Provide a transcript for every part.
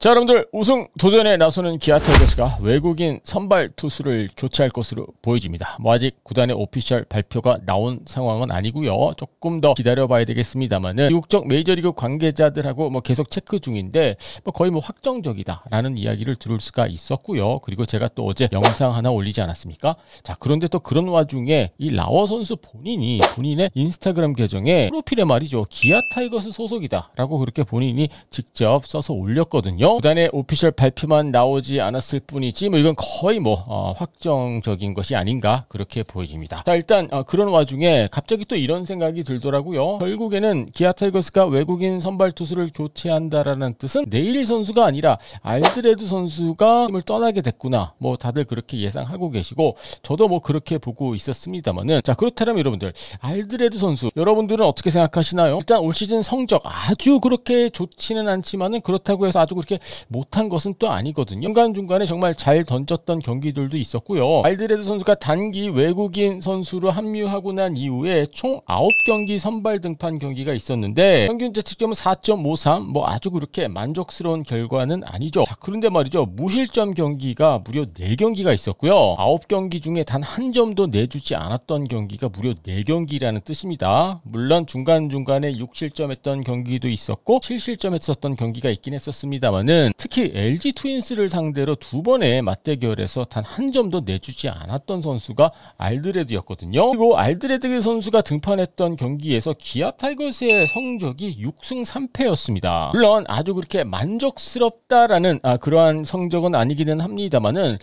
자 여러분들 우승 도전에 나서는 기아 타이거스가 외국인 선발 투수를 교체할 것으로 보여집니다. 뭐 아직 구단의 오피셜 발표가 나온 상황은 아니고요. 조금 더 기다려봐야 되겠습니다만은 미국적 메이저리그 관계자들하고 뭐 계속 체크 중인데 뭐 거의 뭐 확정적이다라는 이야기를 들을 수가 있었고요. 그리고 제가 또 어제 영상 하나 올리지 않았습니까? 자 그런데 또 그런 와중에 이 라워 선수 본인이 본인의 인스타그램 계정에 프로필에 말이죠 기아 타이거스 소속이다라고 그렇게 본인이 직접 써서 올렸거든요. no? 구단의 오피셜 발표만 나오지 않았을 뿐이지 뭐 이건 거의 뭐 어, 확정적인 것이 아닌가 그렇게 보여집니다자 일단 어, 그런 와중에 갑자기 또 이런 생각이 들더라고요. 결국에는 기아 타이거스가 외국인 선발 투수를 교체한다라는 뜻은 네일 선수가 아니라 알드레드 선수가 팀을 떠나게 됐구나. 뭐 다들 그렇게 예상하고 계시고 저도 뭐 그렇게 보고 있었습니다만은 자 그렇다면 여러분들 알드레드 선수 여러분들은 어떻게 생각하시나요? 일단 올 시즌 성적 아주 그렇게 좋지는 않지만은 그렇다고 해서 아주 그렇게 못한 것은 또 아니거든요. 중간중간에 정말 잘 던졌던 경기들도 있었고요. 알드레드 선수가 단기 외국인 선수로 합류하고 난 이후에 총 9경기 선발 등판 경기가 있었는데 평균 자책점은 4.53 뭐 아주 그렇게 만족스러운 결과는 아니죠. 자, 그런데 말이죠. 무실점 경기가 무려 4경기가 있었고요. 9경기 중에 단 한 점도 내주지 않았던 경기가 무려 4경기라는 뜻입니다. 물론 중간중간에 6실점했던 경기도 있었고 7실점했었던 경기가 있긴 했었습니다만 기아는 특히 LG 트윈스를 상대로 두 번의 맞대결에서 단 한 점도 내주지 않았던 선수가 알드레드였거든요. 그리고 알드레드 선수가 등판했던 경기에서 기아 타이거스의 성적이 6승 3패였습니다. 물론 아주 그렇게 만족스럽다라는 아, 그러한 성적은 아니기는 합니다만은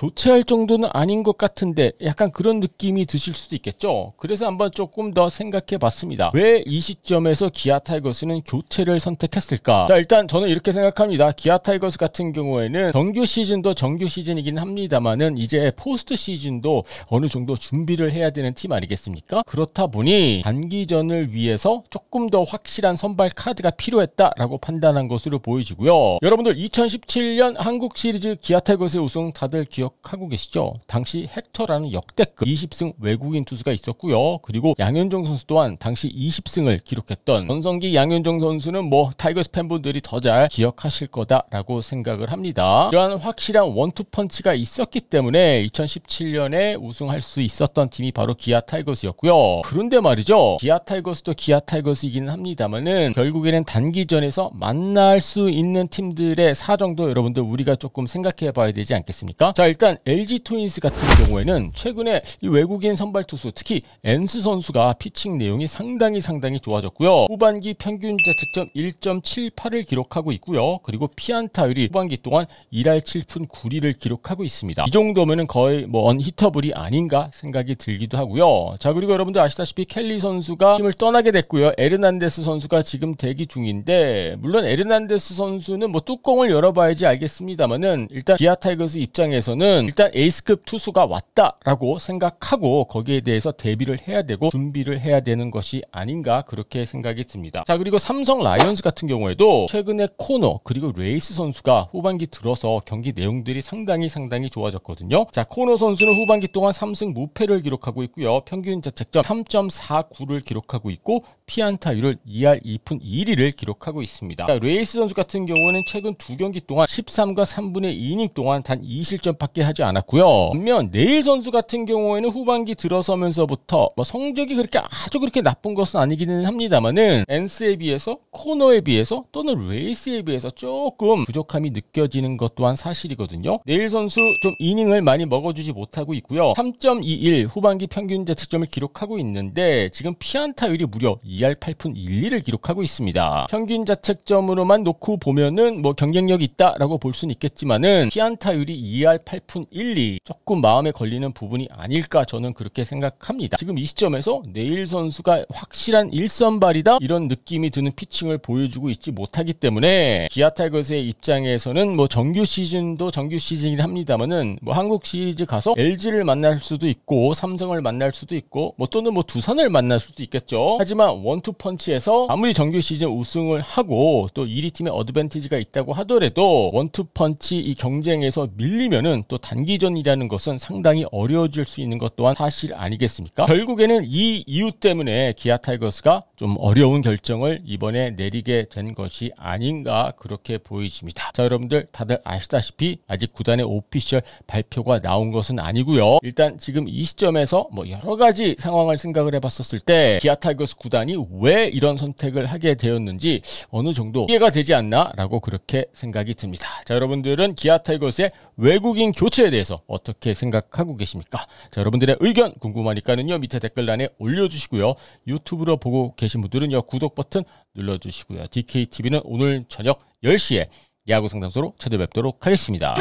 교체할 정도는 아닌 것 같은데 약간 그런 느낌이 드실 수도 있겠죠. 그래서 한번 조금 더 생각해 봤습니다. 왜 이 시점에서 기아 타이거스는 교체를 선택했을까? 자, 일단 저는 이렇게 생각합니다. 기아 타이거스 같은 경우에는 정규 시즌도 정규 시즌이긴 합니다만은 이제 포스트 시즌도 어느 정도 준비를 해야 되는 팀 아니겠습니까? 그렇다 보니 단기전을 위해서 조금 더 확실한 선발 카드가 필요했다라고 판단한 것으로 보여지고요. 여러분들 2017년 한국 시리즈 기아 타이거스의 우승 다들 기억 기억하고 계시죠? 당시 헥터라는 역대급 20승 외국인 투수가 있었고요. 그리고 양현종 선수 또한 당시 20승을 기록했던 전성기 양현종 선수는 뭐 타이거스 팬분들이 더 잘 기억하실 거다라고 생각을 합니다. 이러한 확실한 원투펀치가 있었기 때문에 2017년에 우승할 수 있었던 팀이 바로 기아 타이거스였고요. 그런데 말이죠. 기아 타이거스도 기아 타이거스이기는 합니다만은 결국에는 단기전에서 만날 수 있는 팀들의 사정도 여러분들 우리가 조금 생각해 봐야 되지 않겠습니까? 자, 일단 LG 트윈스 같은 경우에는 최근에 외국인 선발 투수 특히 엔스 선수가 피칭 내용이 상당히 상당히 좋아졌고요. 후반기 평균 자책점 1.78을 기록하고 있고요. 그리고 피안타율이 후반기 동안 1할 7푼 9리를 기록하고 있습니다. 이정도면 거의 뭐 언히터블이 아닌가 생각이 들기도 하고요. 자 그리고 여러분들 아시다시피 켈리 선수가 팀을 떠나게 됐고요. 에르난데스 선수가 지금 대기 중인데 물론 에르난데스 선수는 뭐 뚜껑을 열어봐야지 알겠습니다만은 일단 기아 타이거스 입장에서는 저는 일단 에이스급 투수가 왔다라고 생각하고 거기에 대해서 대비를 해야 되고 준비를 해야 되는 것이 아닌가 그렇게 생각이 듭니다. 자 그리고 삼성 라이언스 같은 경우에도 최근에 코너 그리고 레이스 선수가 후반기 들어서 경기 내용들이 상당히 상당히 좋아졌거든요. 자 코너 선수는 후반기 동안 3승 무패를 기록하고 있고요. 평균 자책점 3.49를 기록하고 있고 피안타율을 2할 2푼 1위를 기록하고 있습니다. 자, 레이스 선수 같은 경우는 최근 두 경기 동안 13과 3분의 2이닝 동안 단 2실점밖에 받게 하지 않았고요. 반면 네일 선수 같은 경우에는 후반기 들어서면서부터 뭐 성적이 그렇게 아주 그렇게 나쁜 것은 아니기는 합니다만은 엔스에 비해서 코너에 비해서 또는 레이스에 비해서 조금 부족함이 느껴지는 것 또한 사실이거든요. 네일 선수 좀 이닝을 많이 먹어주지 못하고 있고요. 3.21 후반기 평균 자책점을 기록하고 있는데 지금 피안타율이 무려 2할 8푼 1리를 기록하고 있습니다. 평균 자책점으로만 놓고 보면은 뭐 경쟁력이 있다라고 볼 수는 있겠지만은 피안타율이 2할 8 타이푼 1, 2 조금 마음에 걸리는 부분이 아닐까 저는 그렇게 생각합니다. 지금 이 시점에서 내일 선수가 확실한 1선발이다 이런 느낌이 드는 피칭을 보여주고 있지 못하기 때문에 기아 타이거스의 입장에서는 뭐 정규 시즌도 정규 시즌이긴 합니다만은 뭐 한국 시리즈 가서 LG를 만날 수도 있고 삼성을 만날 수도 있고 뭐 또는 뭐 두산을 만날 수도 있겠죠. 하지만 원투펀치에서 아무리 정규 시즌 우승을 하고 또 1위 팀의 어드밴티지가 있다고 하더라도 원투펀치 이 경쟁에서 밀리면은 또 단기전이라는 것은 상당히 어려워질 수 있는 것 또한 사실 아니겠습니까? 결국에는 이 이유 때문에 기아 타이거스가 좀 어려운 결정을 이번에 내리게 된 것이 아닌가 그렇게 보이십니다. 자 여러분들 다들 아시다시피 아직 구단의 오피셜 발표가 나온 것은 아니고요. 일단 지금 이 시점에서 뭐 여러 가지 상황을 생각을 해봤었을 때 기아 타이거스 구단이 왜 이런 선택을 하게 되었는지 어느 정도 이해가 되지 않나라고 그렇게 생각이 듭니다. 자 여러분들은 기아 타이거스의 외국인 조치에 대해서 어떻게 생각하고 계십니까? 자, 여러분들의 의견 궁금하니까는요. 밑에 댓글란에 올려주시고요. 유튜브로 보고 계신 분들은요. 구독 버튼 눌러주시고요. DKTV는 오늘 저녁 10시에 야구 상담소로 찾아뵙도록 하겠습니다.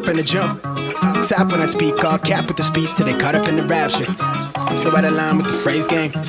from the jump. Top when I speak, all cap with the speech till they caught up in the rapture. I'm so out of line with the phrase game.